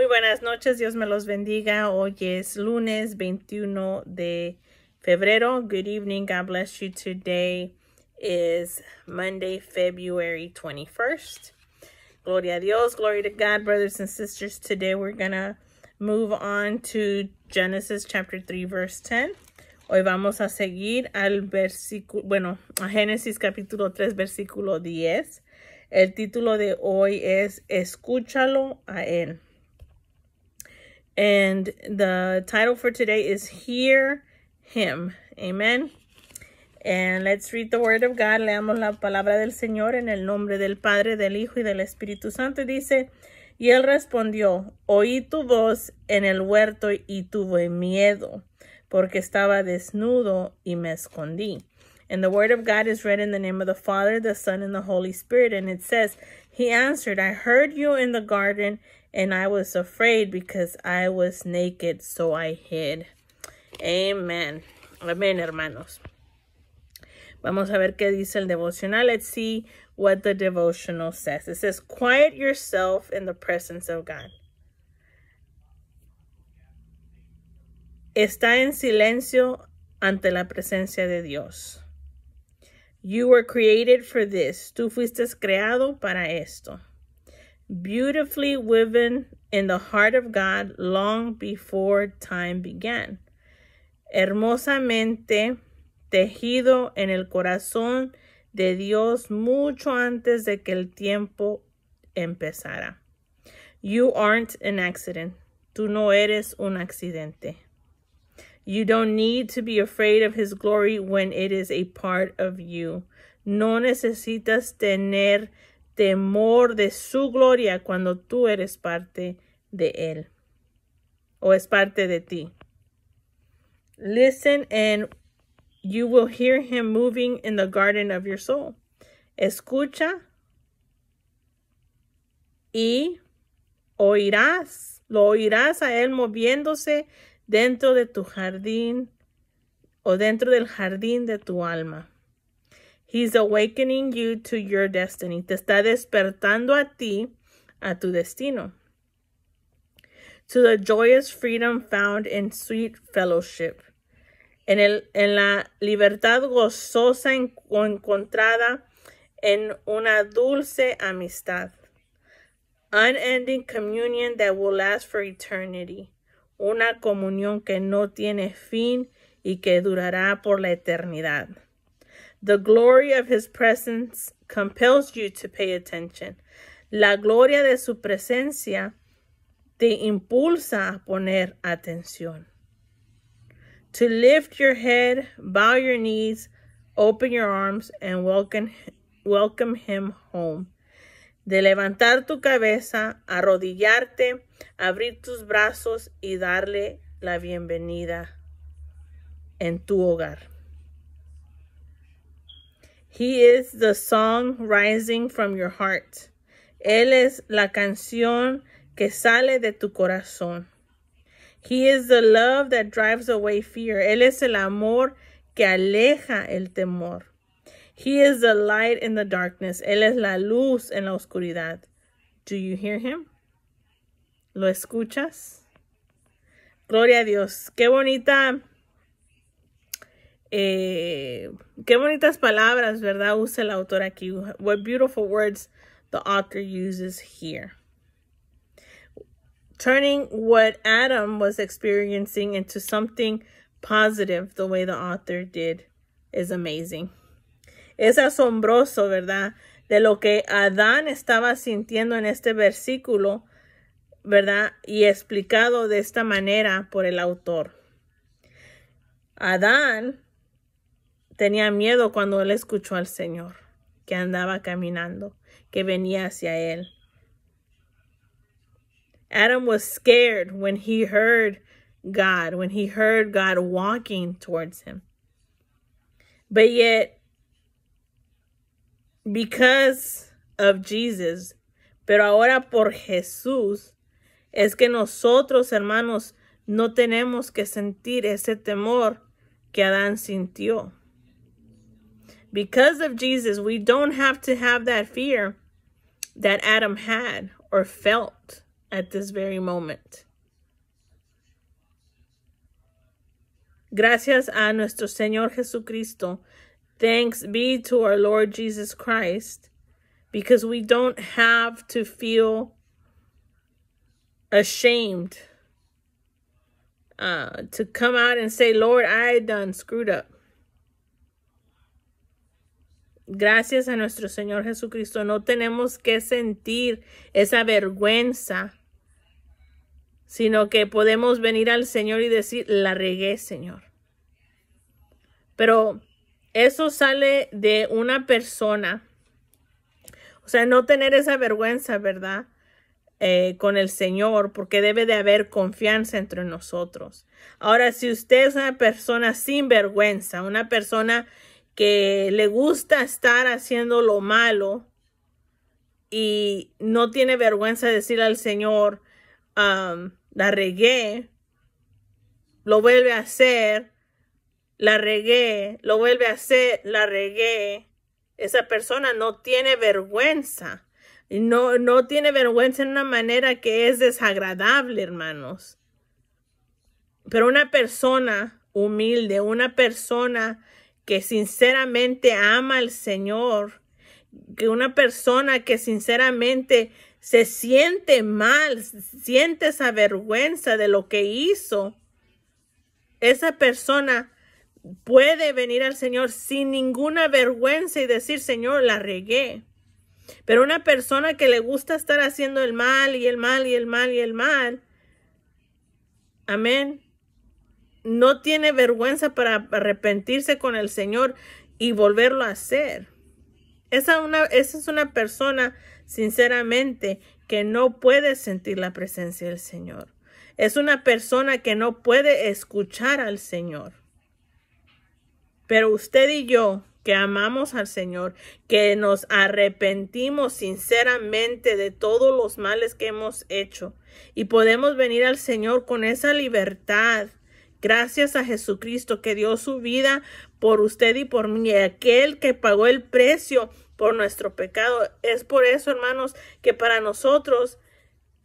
Muy buenas noches, Dios me los bendiga. Hoy es lunes 21 de febrero. Good evening, God bless you. Today is Monday, February 21st. Gloria a Dios, glory to God, brothers and sisters. Today we're going move on to Genesis chapter 3, verse 10. Hoy vamos a seguir al versículo, bueno, a Génesis capítulo 3, versículo 10. El título de hoy es Escúchalo a él. And the title for today is Hear Him. Amen. And let's read the word of God. Leamos la palabra del Señor en el nombre del Padre, del Hijo y del Espíritu Santo. Dice, y él respondió, oí tu voz en el huerto y tuve miedo, porque estaba desnudo y me escondí. And the word of God is read in the name of the Father, the Son, and the Holy Spirit. And it says, He answered, I heard you in the garden, and I was afraid because I was naked, so I hid. Amen. Amen, hermanos. Vamos a ver qué dice el devocional. Let's see what the devotional says. It says, quiet yourself in the presence of God. Está en silencio ante la presencia de Dios. You were created for this. Tú fuiste creado para esto beautifully woven in the heart of God long before time began. Hermosamente tejido en el corazón de Dios mucho antes de que el tiempo empezara. You aren't an accident. Tú no eres un accidente. You don't need to be afraid of his glory when it is a part of you. No necesitas tener temor de su gloria cuando tú eres parte de él o es parte de ti. Listen and you will hear him moving in the garden of your soul. Escucha y oirás, lo oirás a él moviéndose dentro de tu jardín o dentro del jardín de tu alma. He's awakening you to your destiny. Te está despertando a ti, a tu destino. To the joyous freedom found in sweet fellowship. En, en la libertad gozosa encontrada en una dulce amistad. Unending communion that will last for eternity. Una comunión que no tiene fin y que durará por la eternidad. The glory of his presence compels you to pay attention. La gloria de su presencia te impulsa a poner atención. To lift your head, bow your knees, open your arms, and welcome, welcome him home. De levantar tu cabeza, arrodillarte, abrir tus brazos y darle la bienvenida en tu hogar. He is the song rising from your heart. Él es la canción que sale de tu corazón. He is the love that drives away fear. Él es el amor que aleja el temor. He is the light in the darkness. Él es la luz en la oscuridad. Do you hear him? ¿Lo escuchas? Gloria a Dios. Qué bonita Eh, qué bonitas palabras, ¿verdad? Usa el autor aquí. What beautiful words the author uses here. Turning what Adam was experiencing into something positive the way the author did is amazing. Es asombroso, ¿verdad? De lo que Adán estaba sintiendo en este versículo, ¿verdad? Y explicado de esta manera por el autor. Adán Tenía miedo cuando él escuchó al Señor, que andaba caminando, que venía hacia él. Adam was scared when he heard God, when he heard God walking towards him. But yet, because of Jesus, pero ahora por Jesús, es que nosotros, hermanos, no tenemos que sentir ese temor que Adán sintió. Because of Jesus, we don't have to have that fear that Adam had or felt at this very moment. Gracias a nuestro Señor Jesucristo. Thanks be to our Lord Jesus Christ because we don't have to feel ashamed uh, to come out and say, Lord, I done screwed up. gracias a nuestro Señor Jesucristo, no tenemos que sentir esa vergüenza, sino que podemos venir al Señor y decir, la regué, Señor. Pero eso sale de una persona. O sea, no tener esa vergüenza, ¿verdad? Eh, con el Señor, porque debe de haber confianza entre nosotros. Ahora, si usted es una persona sin vergüenza, una persona que le gusta estar haciendo lo malo y no tiene vergüenza de decir al Señor, um, la regué, lo vuelve a hacer, la regué, lo vuelve a hacer, la regué. Esa persona no tiene vergüenza. No, no tiene vergüenza en una manera que es desagradable, hermanos. Pero una persona humilde, una persona que sinceramente ama al Señor, que una persona que sinceramente se siente mal, siente esa vergüenza de lo que hizo, esa persona puede venir al Señor sin ninguna vergüenza y decir, Señor, la regué. Pero una persona que le gusta estar haciendo el mal y el mal y el mal y el mal, amén, no tiene vergüenza para arrepentirse con el Señor y volverlo a hacer. Esa, una, esa es una persona, sinceramente, que no puede sentir la presencia del Señor. Es una persona que no puede escuchar al Señor. Pero usted y yo, que amamos al Señor, que nos arrepentimos sinceramente de todos los males que hemos hecho y podemos venir al Señor con esa libertad Gracias a Jesucristo que dio su vida por usted y por mí, aquel que pagó el precio por nuestro pecado. Es por eso, hermanos, que para nosotros,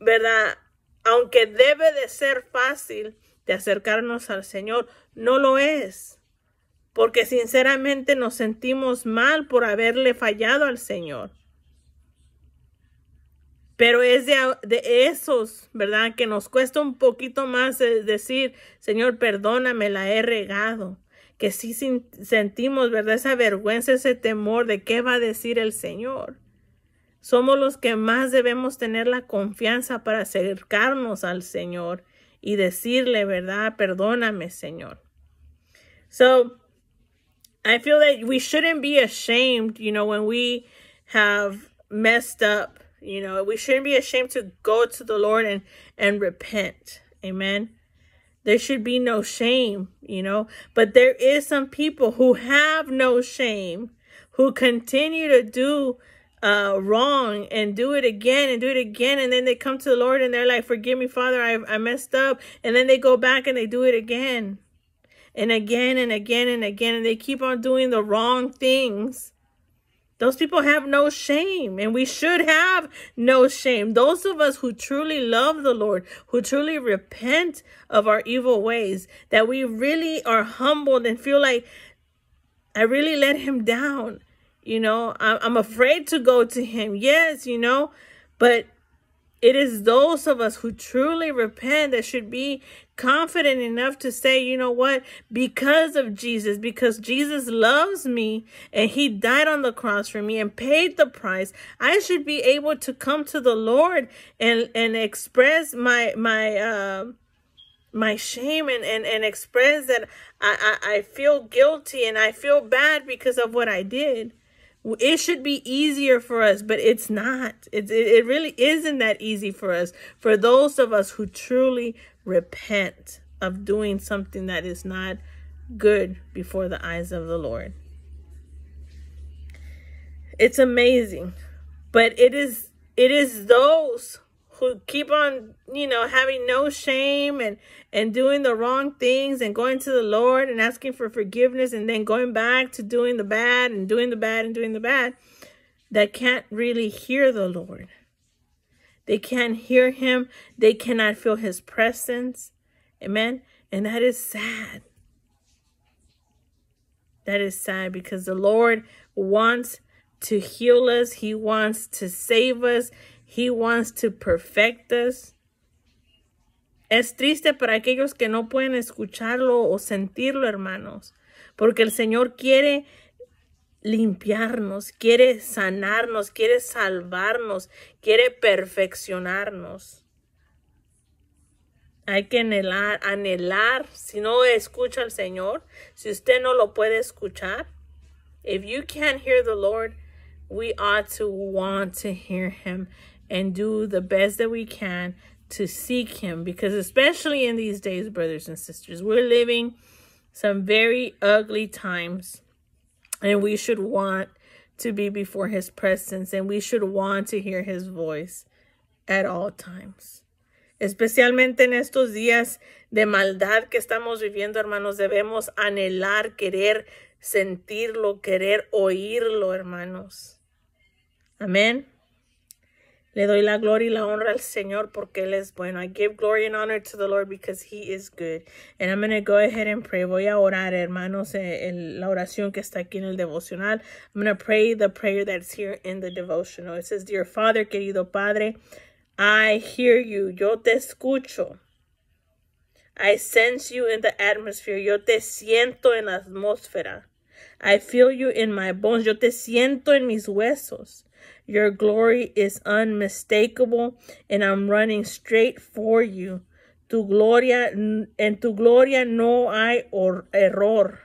¿verdad? Aunque debe de ser fácil de acercarnos al Señor, no lo es. Porque sinceramente nos sentimos mal por haberle fallado al Señor. Pero es de, esos, ¿verdad? Que nos cuesta un poquito más eh, decir, Señor, perdóname, la he regado. Que sí sentimos, ¿verdad? Esa vergüenza, ese temor de qué va a decir el Señor. Somos los que más debemos tener la confianza para acercarnos al Señor y decirle, ¿verdad? Perdóname, Señor. So, I feel that we shouldn't be ashamed, you know, when we have messed up You know, we shouldn't be ashamed to go to the Lord and, and repent. Amen. There should be no shame, you know. But there is some people who have no shame, who continue to do uh, wrong and do it again and do it again. And then they come to the Lord and they're like, forgive me, Father, I, I messed up. And then they go back and they do it again and again and again and again. And they keep on doing the wrong things those people have no shame, and we should have no shame. Those of us who truly love the Lord, who truly repent of our evil ways, that we really are humbled and feel like, I really let him down. You know, I'm afraid to go to him. Yes, you know, but it is those of us who truly repent that should be confident enough to say, you know what, because of Jesus, because Jesus loves me and he died on the cross for me and paid the price, I should be able to come to the Lord and and express my my uh, my shame and, and, and express that I, I, I feel guilty and I feel bad because of what I did it should be easier for us, but it's not. It, it, it really isn't that easy for us. For those of us who truly repent of doing something that is not good before the eyes of the Lord. It's amazing, but it is it is those who keep on, you know, having no shame and, and doing the wrong things and going to the Lord and asking for forgiveness and then going back to doing the bad and doing the bad and doing the bad that can't really hear the Lord. They can't hear him. They cannot feel his presence. Amen. And that is sad. That is sad because the Lord wants to heal us. He wants to save us. He wants to perfect us. Es triste para aquellos que no pueden escucharlo o sentirlo, hermanos, porque el Señor quiere limpiarnos, quiere sanarnos, quiere salvarnos, quiere perfeccionarnos. Hay que anhelar, anhelar, si no escucha al Señor, si usted no lo puede escuchar. If you can't hear the Lord, we ought to want to hear him and do the best that we can to seek him because especially in these days brothers and sisters we're living some very ugly times and we should want to be before his presence and we should want to hear his voice at all times especialmente en estos días de maldad que estamos viviendo hermanos debemos anhelar querer sentirlo querer oírlo hermanos amén Le doy la gloria y la honra al Señor porque Él es bueno. I give glory and honor to the Lord because He is good. And I'm going to go ahead and pray. Voy a orar, hermanos, eh, en la oración que está aquí en el devocional. I'm going to pray the prayer that's here in the devotional. It says, Dear Father, querido Padre, I hear you. Yo te escucho. I sense you in the atmosphere. Yo te siento en la atmósfera. I feel you in my bones. Yo te siento en mis huesos. Your glory is unmistakable, and I'm running straight for you. Tu gloria, en tu gloria no hay error.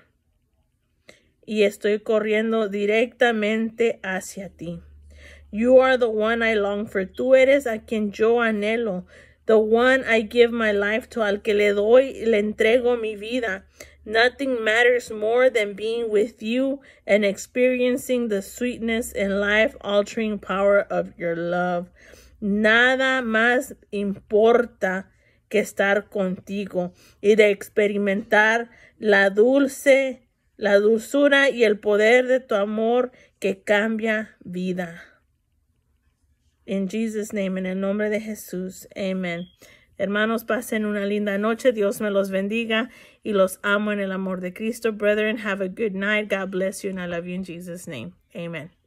Y estoy corriendo directamente hacia ti. You are the one I long for. Tú eres a quien yo anhelo. The one I give my life to, al que le doy, le entrego mi vida. Nothing matters more than being with you and experiencing the sweetness and life altering power of your love. Nada más importa que estar contigo y de experimentar la dulce, la dulzura y el poder de tu amor que cambia vida. In Jesus' name, in the nombre de Jesús. Amen. Hermanos, pasen una linda noche. Dios me los bendiga y los amo en el amor de Cristo. Brethren, have a good night. God bless you and I love you in Jesus' name. Amen.